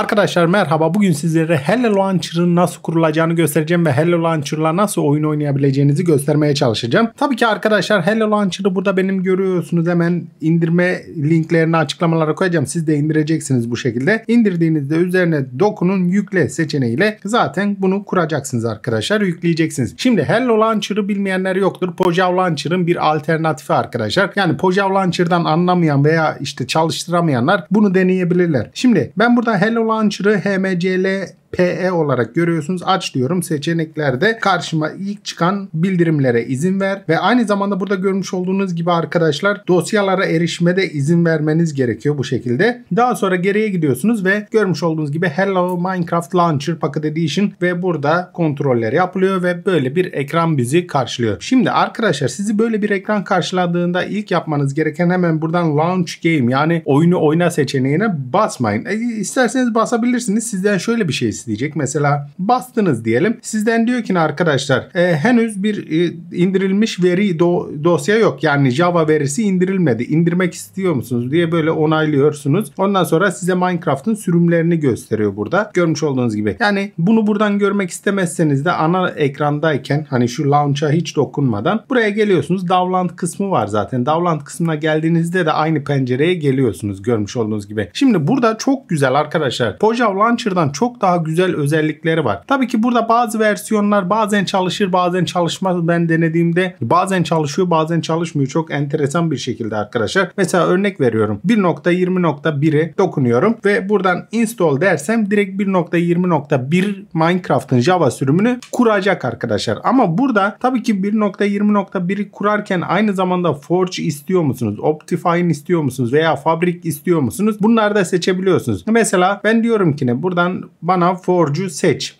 Arkadaşlar merhaba. Bugün sizlere Hello Launcher'ın nasıl kurulacağını göstereceğim ve Hello Launcher'la nasıl oyun oynayabileceğinizi göstermeye çalışacağım. Tabii ki arkadaşlar Hello Launcher'ı burada benim görüyorsunuz. Hemen indirme linklerini açıklamalara koyacağım. Siz de indireceksiniz bu şekilde. İndirdiğinizde üzerine dokunun yükle seçeneğiyle zaten bunu kuracaksınız arkadaşlar. Yükleyeceksiniz. Şimdi Hello Launcher'ı bilmeyenler yoktur. Pojav Launcher'ın bir alternatifi arkadaşlar. Yani Pojav Launcher'dan anlamayan veya işte çalıştıramayanlar bunu deneyebilirler. Şimdi ben burada Hello Launcher'ı HMCL PE olarak görüyorsunuz. Aç diyorum seçeneklerde karşıma ilk çıkan bildirimlere izin ver ve aynı zamanda burada görmüş olduğunuz gibi arkadaşlar dosyalara erişmede izin vermeniz gerekiyor bu şekilde. Daha sonra geriye gidiyorsunuz ve görmüş olduğunuz gibi Hello Minecraft Launcher Pocket Edition ve burada kontroller yapılıyor ve böyle bir ekran bizi karşılıyor. Şimdi arkadaşlar sizi böyle bir ekran karşıladığında ilk yapmanız gereken hemen buradan Launch Game yani oyunu oyna seçeneğine basmayın. E, isterseniz basabilirsiniz. Sizden şöyle bir şey isteyecek. Mesela bastınız diyelim. Sizden diyor ki arkadaşlar e, henüz bir e, indirilmiş veri do- dosya yok. Yani Java verisi indirilmedi. İndirmek istiyor musunuz diye böyle onaylıyorsunuz. Ondan sonra size Minecraft'ın sürümlerini gösteriyor burada. Görmüş olduğunuz gibi. Yani bunu buradan görmek istemezseniz de ana ekrandayken hani şu launch'a hiç dokunmadan buraya geliyorsunuz. download kısmı var zaten. download kısmına geldiğinizde de aynı pencereye geliyorsunuz görmüş olduğunuz gibi. Şimdi burada çok güzel arkadaşlar. Pojav Launcher'dan çok daha güzel güzel özellikleri var. Tabii ki burada bazı versiyonlar bazen çalışır bazen çalışmaz. Ben denediğimde bazen çalışıyor bazen çalışmıyor. Çok enteresan bir şekilde arkadaşlar. Mesela örnek veriyorum. 1.20.1'e dokunuyorum ve buradan install dersem direkt 1.20.1 Minecraft'ın Java sürümünü kuracak arkadaşlar. Ama burada tabii ki 1.20.1'i kurarken aynı zamanda Forge istiyor musunuz? Optifine istiyor musunuz? Veya Fabric istiyor musunuz? Bunları da seçebiliyorsunuz. Mesela ben diyorum ki ne buradan bana forge'u seç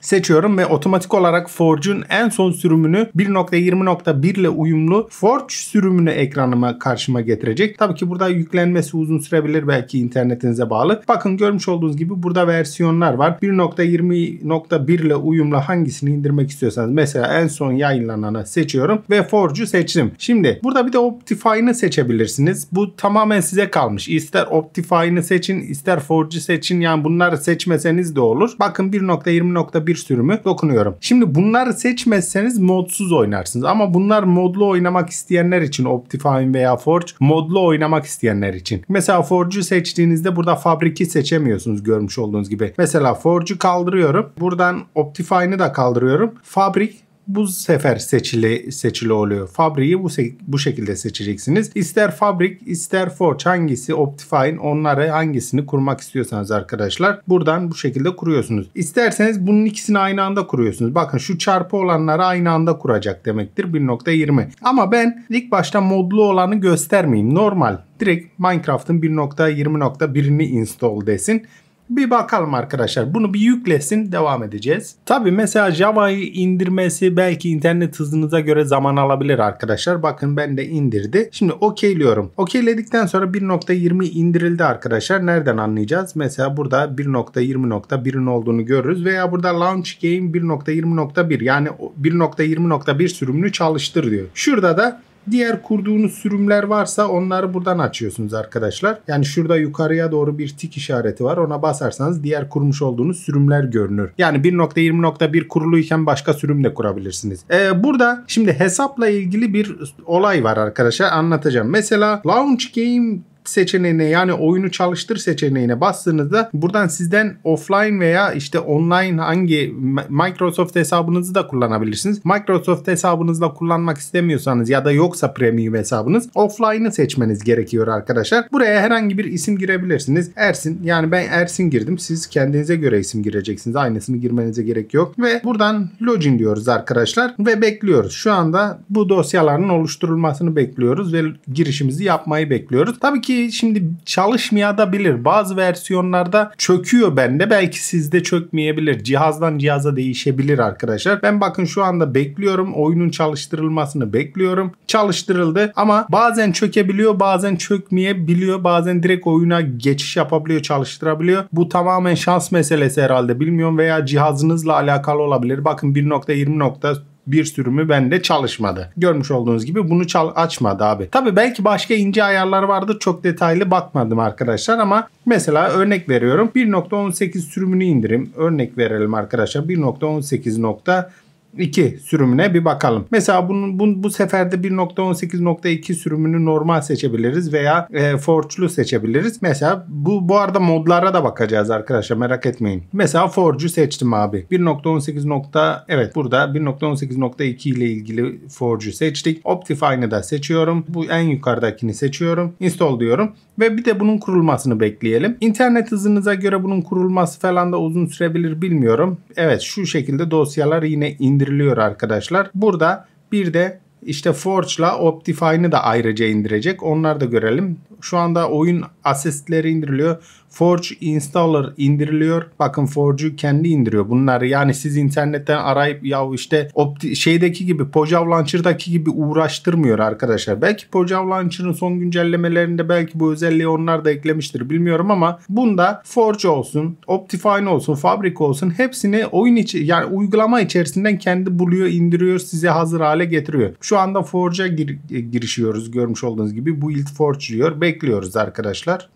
seçiyorum ve otomatik olarak Forge'un en son sürümünü 1.20.1 ile uyumlu Forge sürümünü ekranıma karşıma getirecek. Tabii ki burada yüklenmesi uzun sürebilir belki internetinize bağlı. Bakın görmüş olduğunuz gibi burada versiyonlar var. 1.20.1 ile uyumlu hangisini indirmek istiyorsanız mesela en son yayınlananı seçiyorum ve Forge'u seçtim. Şimdi burada bir de Optifine'ı seçebilirsiniz. Bu tamamen size kalmış. İster Optifine'ı seçin ister Forge'u seçin yani bunları seçmeseniz de olur. Bakın 1.20.1 bir sürümü dokunuyorum. Şimdi bunları seçmezseniz modsuz oynarsınız. Ama bunlar modlu oynamak isteyenler için Optifine veya Forge modlu oynamak isteyenler için. Mesela Forge'u seçtiğinizde burada Fabric'i seçemiyorsunuz görmüş olduğunuz gibi. Mesela Forge'u kaldırıyorum. Buradan Optifine'ı da kaldırıyorum. Fabrik bu sefer seçili, seçili oluyor. Fabriği bu, bu şekilde seçeceksiniz. İster Fabrik ister Forge hangisi Optifine onlara hangisini kurmak istiyorsanız arkadaşlar buradan bu şekilde kuruyorsunuz. İsterseniz bunun ikisini aynı anda kuruyorsunuz. Bakın şu çarpı olanları aynı anda kuracak demektir 1.20. Ama ben ilk başta modlu olanı göstermeyeyim. Normal direkt Minecraft'ın 1.20.1'ini install desin. Bir bakalım arkadaşlar. Bunu bir yüklesin devam edeceğiz. Tabi mesela Java'yı indirmesi belki internet hızınıza göre zaman alabilir arkadaşlar. Bakın ben de indirdi. Şimdi okeyliyorum. Okeyledikten sonra 1.20 indirildi arkadaşlar. Nereden anlayacağız? Mesela burada 1.20.1'in olduğunu görürüz veya burada launch game 1.20.1 yani 1.20.1 sürümünü çalıştır diyor. Şurada da Diğer kurduğunuz sürümler varsa onları buradan açıyorsunuz arkadaşlar. Yani şurada yukarıya doğru bir tik işareti var. Ona basarsanız diğer kurmuş olduğunuz sürümler görünür. Yani 1.20.1 kuruluyken başka sürüm de kurabilirsiniz. Ee, burada şimdi hesapla ilgili bir olay var arkadaşlar anlatacağım. Mesela Launch Game seçeneğine yani oyunu çalıştır seçeneğine bastığınızda buradan sizden offline veya işte online hangi Microsoft hesabınızı da kullanabilirsiniz. Microsoft hesabınızla kullanmak istemiyorsanız ya da yoksa premium hesabınız offline'ı seçmeniz gerekiyor arkadaşlar. Buraya herhangi bir isim girebilirsiniz. Ersin yani ben Ersin girdim. Siz kendinize göre isim gireceksiniz. Aynısını girmenize gerek yok. Ve buradan login diyoruz arkadaşlar ve bekliyoruz. Şu anda bu dosyaların oluşturulmasını bekliyoruz ve girişimizi yapmayı bekliyoruz. Tabii ki şimdi çalışmaya bilir. Bazı versiyonlarda çöküyor bende. Belki sizde çökmeyebilir. Cihazdan cihaza değişebilir arkadaşlar. Ben bakın şu anda bekliyorum. Oyunun çalıştırılmasını bekliyorum. Çalıştırıldı ama bazen çökebiliyor, bazen çökmeyebiliyor. Bazen direkt oyuna geçiş yapabiliyor, çalıştırabiliyor. Bu tamamen şans meselesi herhalde. Bilmiyorum veya cihazınızla alakalı olabilir. Bakın 1.20 nokta bir sürümü bende çalışmadı. Görmüş olduğunuz gibi bunu çal açmadı abi. Tabi belki başka ince ayarlar vardı. Çok detaylı bakmadım arkadaşlar ama mesela örnek veriyorum. 1.18 sürümünü indirim. Örnek verelim arkadaşlar. 1.18 nokta 2 sürümüne bir bakalım. Mesela bunun bu, bu seferde 1.18.2 sürümünü normal seçebiliriz veya e, forge'lu seçebiliriz. Mesela bu bu arada modlara da bakacağız arkadaşlar merak etmeyin. Mesela forge'u seçtim abi. 1.18. evet burada 1.18.2 ile ilgili forge'u seçtik. Optifine'ı da seçiyorum. Bu en yukarıdakini seçiyorum. Install diyorum ve bir de bunun kurulmasını bekleyelim. İnternet hızınıza göre bunun kurulması falan da uzun sürebilir bilmiyorum. Evet şu şekilde dosyalar yine indir indiriliyor arkadaşlar. Burada bir de işte Forge'la Optifine'ı da ayrıca indirecek. Onları da görelim. Şu anda oyun asistleri indiriliyor. Forge Installer indiriliyor. Bakın Forge'u kendi indiriyor. Bunlar yani siz internetten arayıp ya işte opti şeydeki gibi Pojav Launcher'daki gibi uğraştırmıyor arkadaşlar. Belki Pojav Launcher'ın son güncellemelerinde belki bu özelliği onlar da eklemiştir bilmiyorum ama bunda Forge olsun, Optifine olsun, Fabric olsun hepsini oyun içi yani uygulama içerisinden kendi buluyor, indiriyor, size hazır hale getiriyor. Şu anda Forge'a gir girişiyoruz görmüş olduğunuz gibi. Bu Forge diyor bekliyoruz arkadaşlar.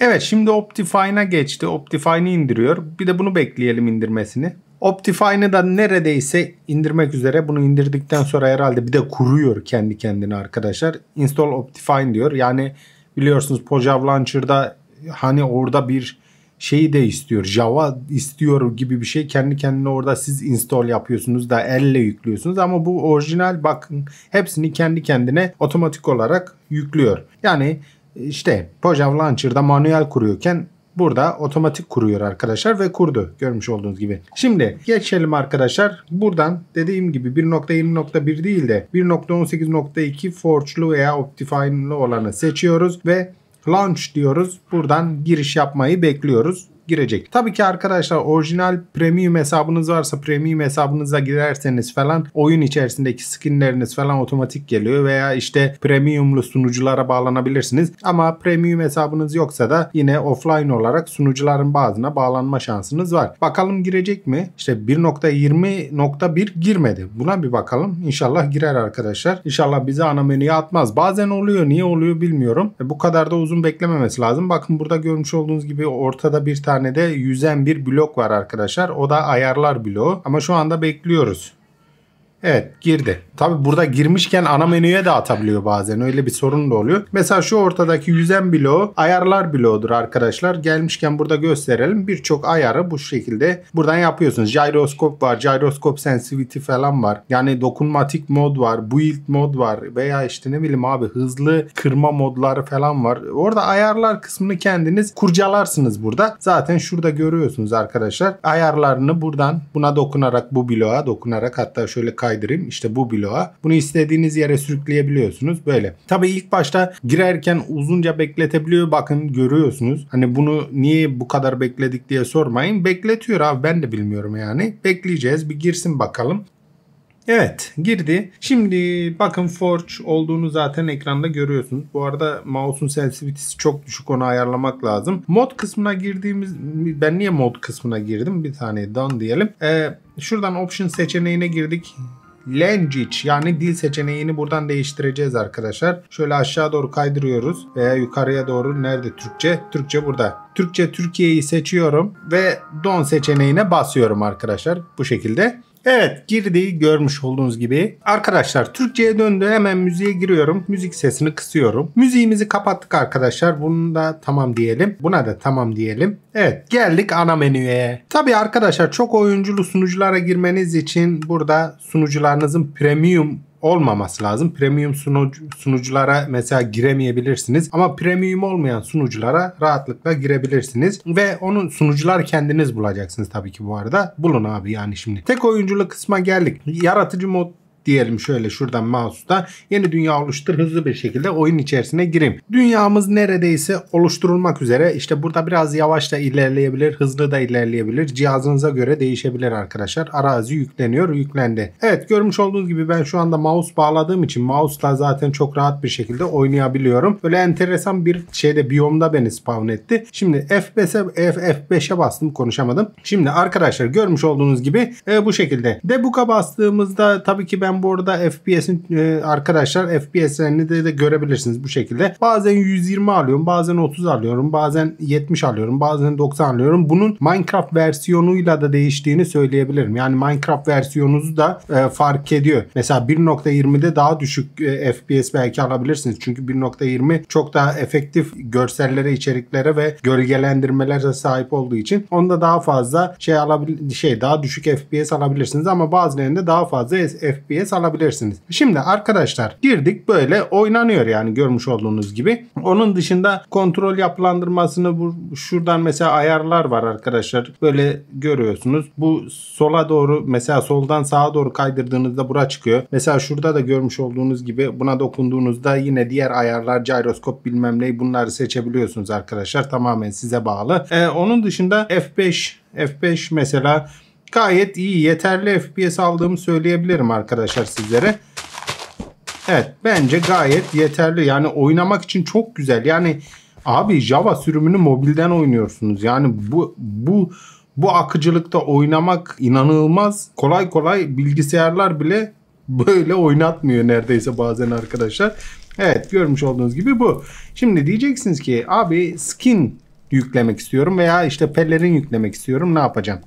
Evet şimdi Optifine'a geçti. Optifine'i indiriyor. Bir de bunu bekleyelim indirmesini. Optifine'ı da neredeyse indirmek üzere. Bunu indirdikten sonra herhalde bir de kuruyor kendi kendine arkadaşlar. Install Optifine diyor. Yani biliyorsunuz Pojav Launcher'da hani orada bir şeyi de istiyor. Java istiyor gibi bir şey kendi kendine orada siz install yapıyorsunuz da elle yüklüyorsunuz ama bu orijinal bakın hepsini kendi kendine otomatik olarak yüklüyor. Yani e, işte Pojav Launcher'da manuel kuruyorken burada otomatik kuruyor arkadaşlar ve kurdu görmüş olduğunuz gibi. Şimdi geçelim arkadaşlar. Buradan dediğim gibi 1.20.1 değil de 1.18.2 forge'lu veya optifine'lı olanı seçiyoruz ve launch diyoruz. Buradan giriş yapmayı bekliyoruz girecek. Tabii ki arkadaşlar orijinal premium hesabınız varsa premium hesabınıza girerseniz falan oyun içerisindeki skinleriniz falan otomatik geliyor veya işte premiumlu sunuculara bağlanabilirsiniz. Ama premium hesabınız yoksa da yine offline olarak sunucuların bazına bağlanma şansınız var. Bakalım girecek mi? İşte 1.20.1 girmedi. Buna bir bakalım. İnşallah girer arkadaşlar. İnşallah bizi ana menüye atmaz. Bazen oluyor. Niye oluyor bilmiyorum. E bu kadar da uzun beklememesi lazım. Bakın burada görmüş olduğunuz gibi ortada bir tane tane de yüzen bir blok var arkadaşlar. O da ayarlar bloğu. Ama şu anda bekliyoruz. Evet girdi. Tabi burada girmişken ana menüye de atabiliyor bazen. Öyle bir sorun da oluyor. Mesela şu ortadaki yüzen bloğu ayarlar bloğudur arkadaşlar. Gelmişken burada gösterelim. Birçok ayarı bu şekilde buradan yapıyorsunuz. Jiroskop var. Jiroskop sensitivity falan var. Yani dokunmatik mod var. Build mod var. Veya işte ne bileyim abi hızlı kırma modları falan var. Orada ayarlar kısmını kendiniz kurcalarsınız burada. Zaten şurada görüyorsunuz arkadaşlar. Ayarlarını buradan buna dokunarak bu bloğa dokunarak hatta şöyle kaç kaydırayım işte bu bloğa. Bunu istediğiniz yere sürükleyebiliyorsunuz böyle. Tabi ilk başta girerken uzunca bekletebiliyor bakın görüyorsunuz. Hani bunu niye bu kadar bekledik diye sormayın. Bekletiyor abi ben de bilmiyorum yani. Bekleyeceğiz bir girsin bakalım. Evet girdi. Şimdi bakın Forge olduğunu zaten ekranda görüyorsunuz. Bu arada mouse'un sensitivity'si çok düşük onu ayarlamak lazım. Mod kısmına girdiğimiz ben niye mod kısmına girdim? Bir tane done diyelim. Ee, şuradan option seçeneğine girdik. Language yani dil seçeneğini buradan değiştireceğiz arkadaşlar. Şöyle aşağı doğru kaydırıyoruz veya yukarıya doğru nerede Türkçe? Türkçe burada. Türkçe Türkiye'yi seçiyorum ve Don seçeneğine basıyorum arkadaşlar bu şekilde. Evet girdiği görmüş olduğunuz gibi. Arkadaşlar Türkçe'ye döndü hemen müziğe giriyorum. Müzik sesini kısıyorum. Müziğimizi kapattık arkadaşlar. Bunu da tamam diyelim. Buna da tamam diyelim. Evet geldik ana menüye. Tabi arkadaşlar çok oyunculu sunuculara girmeniz için burada sunucularınızın premium olmaması lazım. Premium sunucu, sunuculara mesela giremeyebilirsiniz ama premium olmayan sunuculara rahatlıkla girebilirsiniz ve onun sunucular kendiniz bulacaksınız tabii ki bu arada. Bulun abi yani şimdi. Tek oyunculu kısma geldik. Yaratıcı mod diyelim şöyle şuradan mouse'da yeni dünya oluştur hızlı bir şekilde oyun içerisine gireyim. Dünyamız neredeyse oluşturulmak üzere işte burada biraz yavaş da ilerleyebilir hızlı da ilerleyebilir cihazınıza göre değişebilir arkadaşlar. Arazi yükleniyor yüklendi. Evet görmüş olduğunuz gibi ben şu anda mouse bağladığım için mouse'la zaten çok rahat bir şekilde oynayabiliyorum. Böyle enteresan bir şeyde biyomda beni spawn etti. Şimdi F5'e F5'e bastım konuşamadım. Şimdi arkadaşlar görmüş olduğunuz gibi e, bu şekilde. Debug'a bastığımızda tabii ki ben ben bu arada FPS'in e, arkadaşlar FPS'lerini de, de görebilirsiniz bu şekilde. Bazen 120 alıyorum, bazen 30 alıyorum, bazen 70 alıyorum, bazen 90 alıyorum. Bunun Minecraft versiyonuyla da değiştiğini söyleyebilirim. Yani Minecraft versiyonunuzu da e, fark ediyor. Mesela 1.20'de daha düşük e, FPS belki alabilirsiniz. Çünkü 1.20 çok daha efektif görsellere, içeriklere ve gölgelendirmelere sahip olduğu için onda daha fazla şey alabil şey daha düşük FPS alabilirsiniz ama bazılarında daha fazla FPS seviye salabilirsiniz. Şimdi arkadaşlar girdik böyle oynanıyor yani görmüş olduğunuz gibi. Onun dışında kontrol yapılandırmasını bu şuradan mesela ayarlar var arkadaşlar. Böyle görüyorsunuz. Bu sola doğru mesela soldan sağa doğru kaydırdığınızda bura çıkıyor. Mesela şurada da görmüş olduğunuz gibi buna dokunduğunuzda yine diğer ayarlar gyroskop bilmem ne bunları seçebiliyorsunuz arkadaşlar. Tamamen size bağlı. Ee, onun dışında F5 F5 mesela gayet iyi yeterli FPS aldığımı söyleyebilirim arkadaşlar sizlere. Evet bence gayet yeterli yani oynamak için çok güzel yani abi Java sürümünü mobilden oynuyorsunuz yani bu bu bu akıcılıkta oynamak inanılmaz kolay kolay bilgisayarlar bile böyle oynatmıyor neredeyse bazen arkadaşlar. Evet görmüş olduğunuz gibi bu. Şimdi diyeceksiniz ki abi skin yüklemek istiyorum veya işte pelerin yüklemek istiyorum ne yapacağım?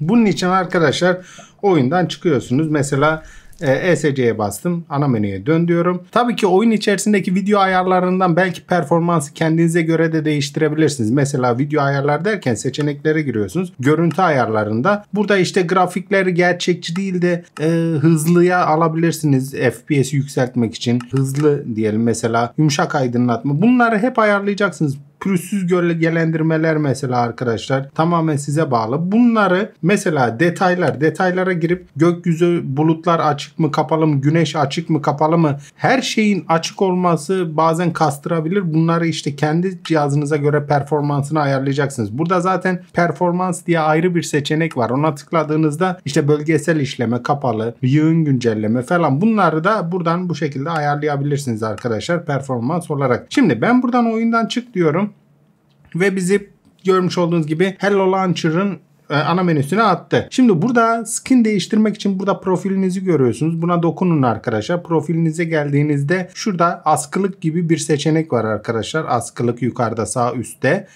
Bunun için arkadaşlar oyundan çıkıyorsunuz. Mesela ESC'ye e bastım. Ana menüye dön diyorum. Tabii ki oyun içerisindeki video ayarlarından belki performansı kendinize göre de değiştirebilirsiniz. Mesela video ayarlar derken seçeneklere giriyorsunuz. Görüntü ayarlarında burada işte grafikleri gerçekçi değil de e, hızlıya alabilirsiniz. FPS'i yükseltmek için hızlı diyelim mesela yumuşak aydınlatma. Bunları hep ayarlayacaksınız pürüzsüz gölgelendirmeler mesela arkadaşlar tamamen size bağlı. Bunları mesela detaylar detaylara girip gökyüzü bulutlar açık mı kapalı mı güneş açık mı kapalı mı her şeyin açık olması bazen kastırabilir. Bunları işte kendi cihazınıza göre performansını ayarlayacaksınız. Burada zaten performans diye ayrı bir seçenek var. Ona tıkladığınızda işte bölgesel işleme kapalı, yığın güncelleme falan bunları da buradan bu şekilde ayarlayabilirsiniz arkadaşlar performans olarak. Şimdi ben buradan oyundan çık diyorum ve bizi görmüş olduğunuz gibi Hello Launcher'ın e, ana menüsüne attı. Şimdi burada skin değiştirmek için burada profilinizi görüyorsunuz. Buna dokunun arkadaşlar. Profilinize geldiğinizde şurada askılık gibi bir seçenek var arkadaşlar. Askılık yukarıda sağ üstte.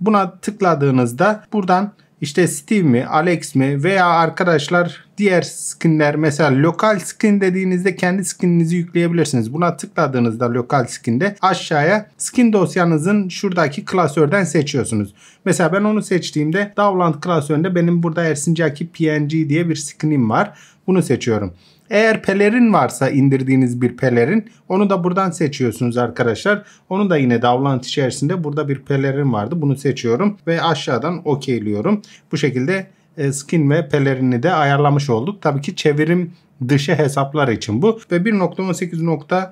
Buna tıkladığınızda buradan işte Steve mi, Alex mi veya arkadaşlar diğer skinler mesela lokal skin dediğinizde kendi skininizi yükleyebilirsiniz. Buna tıkladığınızda lokal skinde aşağıya skin dosyanızın şuradaki klasörden seçiyorsunuz. Mesela ben onu seçtiğimde Dowland klasöründe benim burada Ersincaki PNG diye bir skinim var. Bunu seçiyorum. Eğer pelerin varsa indirdiğiniz bir pelerin onu da buradan seçiyorsunuz arkadaşlar. Onu da yine davlant içerisinde burada bir pelerin vardı. Bunu seçiyorum ve aşağıdan okeyliyorum. Bu şekilde e, skin ve pelerini de ayarlamış olduk. Tabii ki çevirim dışı hesaplar için bu ve 1.18.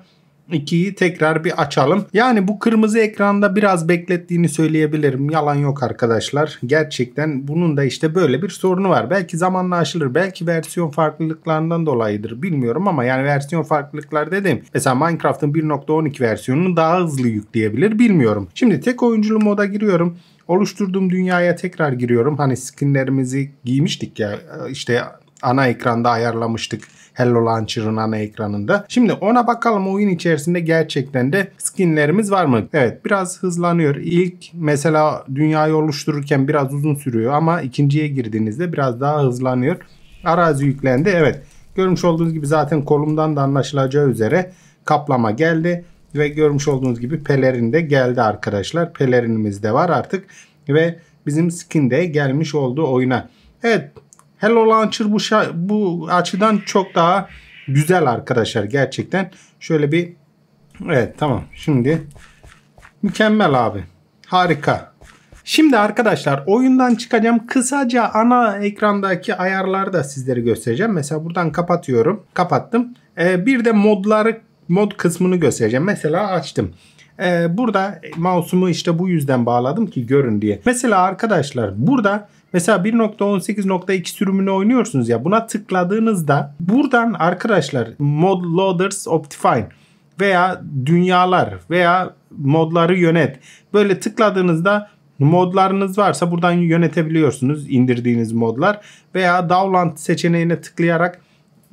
2'yi tekrar bir açalım. Yani bu kırmızı ekranda biraz beklettiğini söyleyebilirim. Yalan yok arkadaşlar. Gerçekten bunun da işte böyle bir sorunu var. Belki zamanla aşılır. Belki versiyon farklılıklarından dolayıdır. Bilmiyorum ama yani versiyon farklılıklar dedim. Mesela Minecraft'ın 1.12 versiyonunu daha hızlı yükleyebilir. Bilmiyorum. Şimdi tek oyunculu moda giriyorum. Oluşturduğum dünyaya tekrar giriyorum. Hani skinlerimizi giymiştik ya işte ana ekranda ayarlamıştık. Hello Launcher'ın ana ekranında. Şimdi ona bakalım oyun içerisinde gerçekten de skinlerimiz var mı? Evet biraz hızlanıyor. İlk mesela dünyayı oluştururken biraz uzun sürüyor ama ikinciye girdiğinizde biraz daha hızlanıyor. Arazi yüklendi. Evet görmüş olduğunuz gibi zaten kolumdan da anlaşılacağı üzere kaplama geldi. Ve görmüş olduğunuz gibi pelerin de geldi arkadaşlar. Pelerinimiz de var artık. Ve bizim skin de gelmiş oldu oyuna. Evet Hello Launcher bu, bu açıdan çok daha güzel arkadaşlar gerçekten. Şöyle bir evet tamam şimdi mükemmel abi harika. Şimdi arkadaşlar oyundan çıkacağım. Kısaca ana ekrandaki ayarları da sizlere göstereceğim. Mesela buradan kapatıyorum. Kapattım. Ee, bir de modları mod kısmını göstereceğim. Mesela açtım. Ee, burada mouse'umu işte bu yüzden bağladım ki görün diye. Mesela arkadaşlar burada Mesela 1.18.2 sürümünü oynuyorsunuz ya buna tıkladığınızda buradan arkadaşlar mod loaders optifine veya dünyalar veya modları yönet. Böyle tıkladığınızda modlarınız varsa buradan yönetebiliyorsunuz indirdiğiniz modlar veya download seçeneğine tıklayarak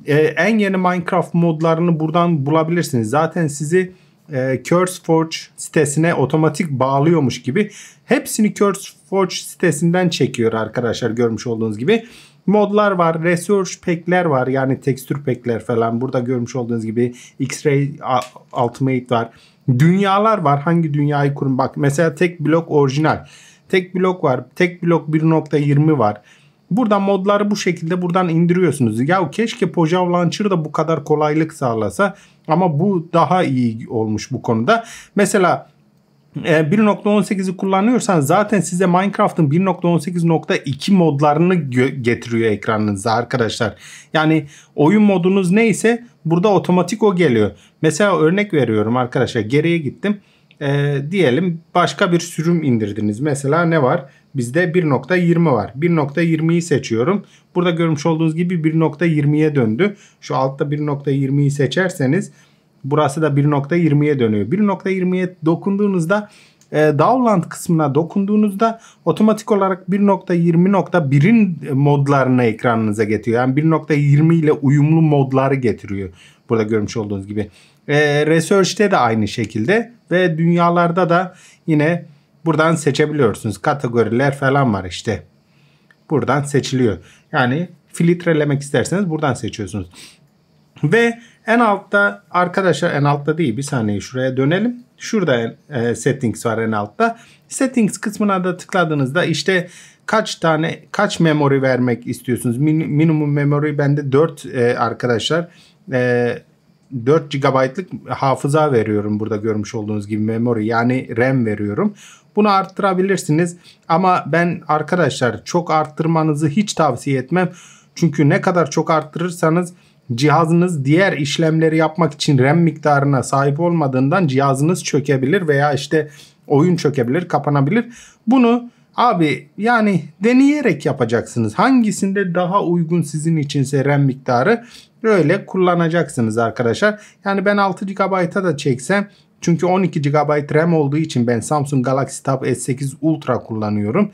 e, en yeni Minecraft modlarını buradan bulabilirsiniz. Zaten sizi e, CurseForge sitesine otomatik bağlıyormuş gibi hepsini CurseForge sitesinden çekiyor arkadaşlar görmüş olduğunuz gibi. Modlar var, resource pack'ler var yani tekstür pack'ler falan. Burada görmüş olduğunuz gibi X-Ray Ultimate var. Dünyalar var. Hangi dünyayı kurun? Bak mesela tek blok orijinal. Tek blok var. Tek blok 1.20 var. Buradan modları bu şekilde buradan indiriyorsunuz. Ya keşke Pojav Launcher da bu kadar kolaylık sağlasa ama bu daha iyi olmuş bu konuda. Mesela 1.18'i e, kullanıyorsan zaten size Minecraft'ın 1.18.2 modlarını getiriyor ekranınıza arkadaşlar. Yani oyun modunuz neyse burada otomatik o geliyor. Mesela örnek veriyorum arkadaşlar geriye gittim e, diyelim başka bir sürüm indirdiniz. Mesela ne var? Bizde 1.20 var. 1.20'yi seçiyorum. Burada görmüş olduğunuz gibi 1.20'ye döndü. Şu altta 1.20'yi seçerseniz burası da 1.20'ye dönüyor. 1.20'ye dokunduğunuzda e, download kısmına dokunduğunuzda otomatik olarak 1.20.1'in modlarını ekranınıza getiriyor. Yani 1.20 ile uyumlu modları getiriyor. Burada görmüş olduğunuz gibi. E, Research'te de aynı şekilde ve dünyalarda da yine buradan seçebiliyorsunuz. Kategoriler falan var işte. Buradan seçiliyor. Yani filtrelemek isterseniz buradan seçiyorsunuz. Ve en altta arkadaşlar en altta değil bir saniye şuraya dönelim. Şurada e, settings var en altta. Settings kısmına da tıkladığınızda işte kaç tane kaç memory vermek istiyorsunuz? Min, minimum memory bende 4 e, arkadaşlar. E, 4 GB'lık hafıza veriyorum burada görmüş olduğunuz gibi memory yani RAM veriyorum. Bunu arttırabilirsiniz ama ben arkadaşlar çok arttırmanızı hiç tavsiye etmem. Çünkü ne kadar çok arttırırsanız cihazınız diğer işlemleri yapmak için RAM miktarına sahip olmadığından cihazınız çökebilir veya işte oyun çökebilir, kapanabilir. Bunu abi yani deneyerek yapacaksınız. Hangisinde daha uygun sizin içinse RAM miktarı öyle kullanacaksınız arkadaşlar. Yani ben 6 GB'a da çeksem çünkü 12 GB RAM olduğu için ben Samsung Galaxy Tab S8 Ultra kullanıyorum.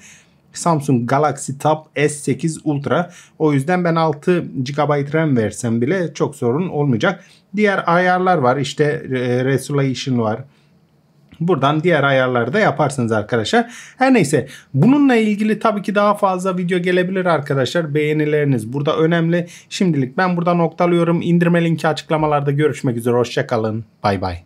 Samsung Galaxy Tab S8 Ultra. O yüzden ben 6 GB RAM versem bile çok sorun olmayacak. Diğer ayarlar var. İşte e, resolution var. Buradan diğer ayarları da yaparsınız arkadaşlar. Her neyse bununla ilgili tabii ki daha fazla video gelebilir arkadaşlar. Beğenileriniz burada önemli. Şimdilik ben burada noktalıyorum. İndirme linki açıklamalarda görüşmek üzere. Hoşçakalın. Bay bay.